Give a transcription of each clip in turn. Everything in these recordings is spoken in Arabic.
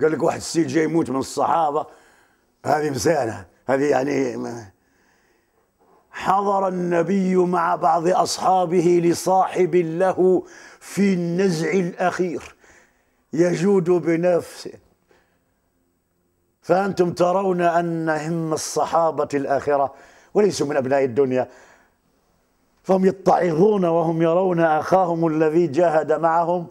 قال لك واحد السيد جاي يموت من الصحابه هذه مساله هذه يعني حضر النبي مع بعض اصحابه لصاحب له في النزع الاخير يجود بنفسه فانتم ترون ان هم الصحابه الاخره وليسوا من ابناء الدنيا فهم يتعظون وهم يرون اخاهم الذي جاهد معهم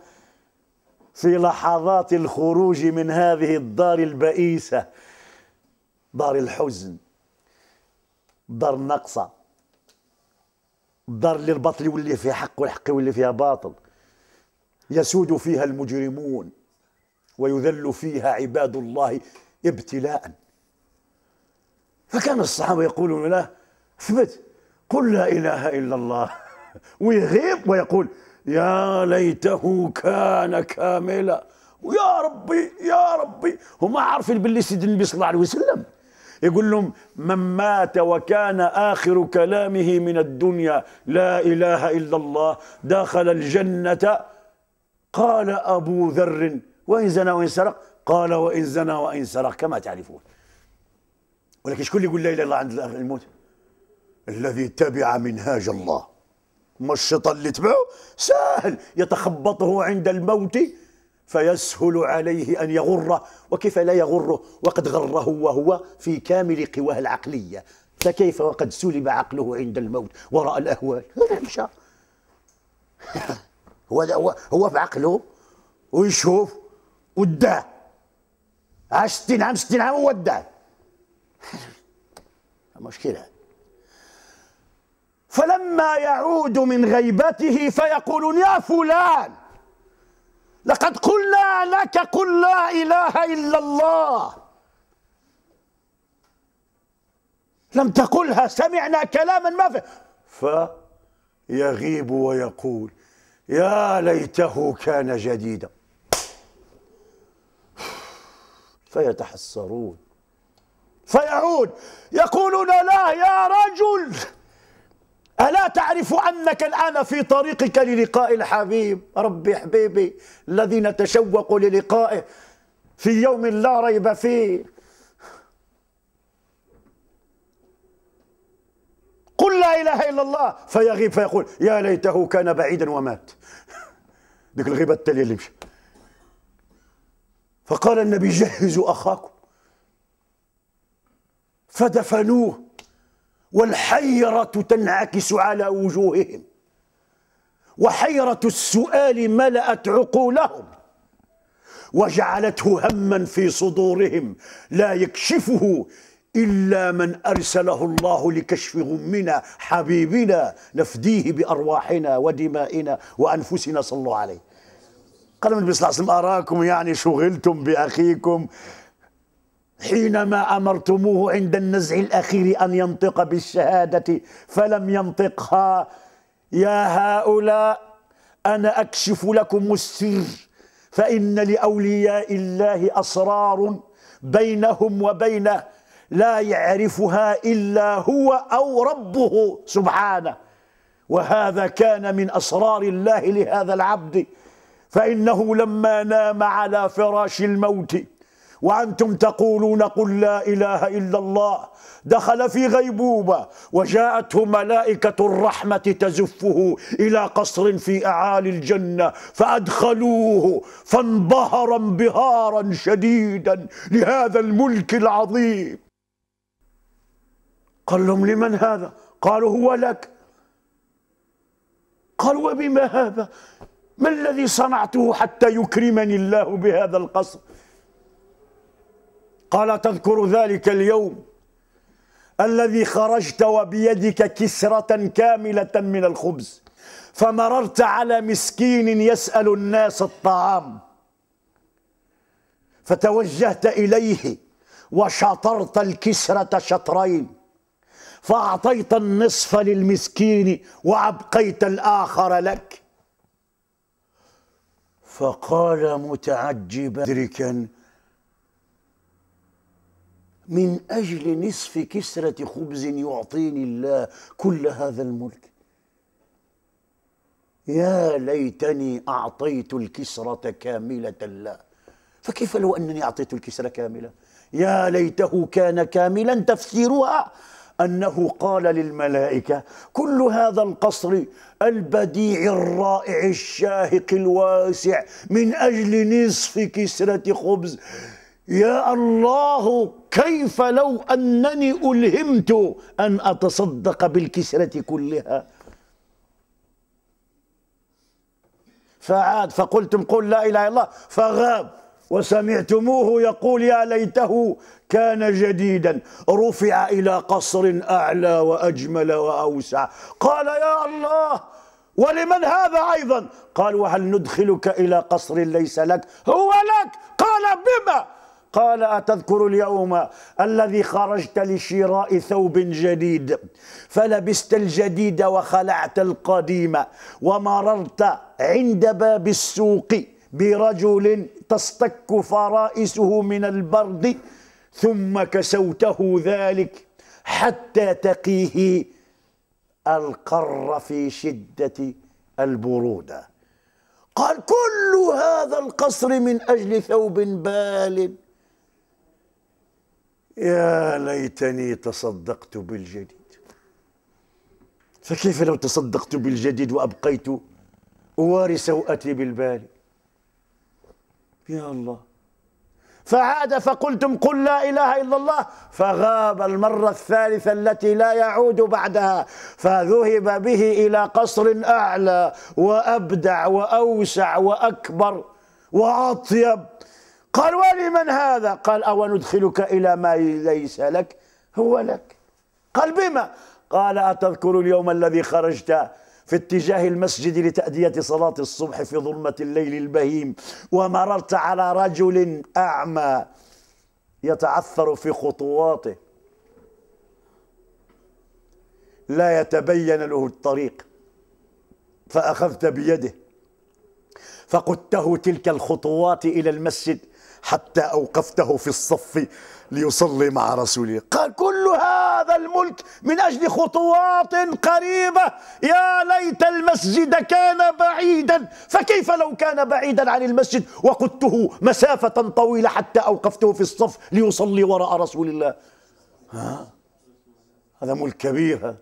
في لحظات الخروج من هذه الدار البئيسة دار الحزن دار النقصة دار اللي الباطل يولي فيها حق والحق يولي فيها باطل يسود فيها المجرمون ويذل فيها عباد الله ابتلاء فكان الصحابة يقولون له اثبت قل لا إله إلا الله ويغيب ويقول يا ليته كان كاملا ويا ربي يا ربي هما عارفين باللي سيدنا النبي صلى الله عليه وسلم يقول لهم من مات وكان آخر كلامه من الدنيا لا إله إلا الله دخل الجنة قال أبو ذر وإن زنى وإن سرق قال وإن زنى وإن سرق كما تعرفون ولكن شكون اللي يقول لا إله إلا الله عند الموت الذي تبع منهاج الله ما الشيطان اللي تبعه سهل يتخبطه عند الموت فيسهل عليه أن يغره وكيف لا يغره وقد غره وهو في كامل قواه العقلية فكيف وقد سلب عقله عند الموت ورأى الأهوال مشى هو هو في عقله ويشوف وداه عاش 60 عام 60 عام وداه مشكله فلما يعود من غيبته فيقول يا فلان لقد قلنا لك قل لا إله إلا الله لم تقلها سمعنا كلاما ما في فيغيب ويقول يا ليته كان جديدا فيتحسرون فيعود يقولون لا يا رجل ألا تعرف أنك الآن في طريقك للقاء الحبيب ربي حبيبي الذي نتشوق للقائه في يوم لا ريب فيه قل لا إله إلا الله فيغيب فيقول يا ليته كان بعيدا ومات ديك الغيبة التالية اللي مشى فقال النبي جهزوا أخاكم فدفنوه والحيرة تنعكس على وجوههم وحيرة السؤال ملأت عقولهم وجعلته هما في صدورهم لا يكشفه إلا من أرسله الله لكشف غمنا حبيبنا نفديه بأرواحنا ودمائنا وأنفسنا صلوا عليه قال النبي صلى الله عليه وسلم أراكم يعني شغلتم بأخيكم حينما امرتموه عند النزع الاخير ان ينطق بالشهاده فلم ينطقها يا هؤلاء انا اكشف لكم السر فان لاولياء الله اسرار بينهم وبينه لا يعرفها الا هو او ربه سبحانه وهذا كان من اسرار الله لهذا العبد فانه لما نام على فراش الموت وأنتم تقولون قل لا إله إلا الله دخل في غيبوبة وجاءته ملائكة الرحمة تزفه إلى قصر في أعالي الجنة فأدخلوه فانبهر انبهارا شديدا لهذا الملك العظيم قال لهم لمن هذا قالوا هو لك قالوا وبما هذا ما الذي صنعته حتى يكرمني الله بهذا القصر قال تذكر ذلك اليوم الذي خرجت وبيدك كسرة كاملة من الخبز فمررت على مسكين يسأل الناس الطعام فتوجهت إليه وشطرت الكسرة شطرين فأعطيت النصف للمسكين وأبقيت الآخر لك فقال متعجبا مدركا من أجل نصف كسرة خبز يعطيني الله كل هذا الملك يا ليتني أعطيت الكسرة كاملة لا فكيف لو أنني أعطيت الكسرة كاملة يا ليته كان كاملا تفسيرها أنه قال للملائكة كل هذا القصر البديع الرائع الشاهق الواسع من أجل نصف كسرة خبز يا الله كيف لو أنني ألهمت أن أتصدق بالكسرة كلها فعاد فقلتم قل لا إله إلا الله فغاب وسمعتموه يقول يا ليته كان جديدا رفع إلى قصر أعلى وأجمل وأوسع قال يا الله ولمن هذا أيضا قال وهل ندخلك إلى قصر ليس لك هو لك قال بما قال أتذكر اليوم الذي خرجت لشراء ثوب جديد فلبست الجديد وخلعت القديم ومررت عند باب السوق برجل تصطك فرائسه من البرد ثم كسوته ذلك حتى تقيه القر في شدة البرودة قال كل هذا القصر من أجل ثوب بارد يا ليتني تصدقت بالجديد فكيف لو تصدقت بالجديد وأبقيت أواري سوءتي بالبال يا الله فعاد فقلتم قل لا إله إلا الله فغاب المرة الثالثة التي لا يعود بعدها فذهب به إلى قصر أعلى وأبدع وأوسع وأكبر وأطيب قال ولمن هذا قال أو ندخلك إلى ما ليس لك هو لك قال بما قال أتذكر اليوم الذي خرجت في اتجاه المسجد لتأدية صلاة الصبح في ظلمة الليل البهيم ومررت على رجل أعمى يتعثر في خطواته لا يتبين له الطريق فأخذت بيده فقدته تلك الخطوات إلى المسجد حتى أوقفته في الصف ليصلي مع رسوله قال كل هذا الملك من أجل خطوات قريبة يا ليت المسجد كان بعيدا فكيف لو كان بعيدا عن المسجد وقدته مسافة طويلة حتى أوقفته في الصف ليصلي وراء رسول الله ها؟ هذا ملك كبير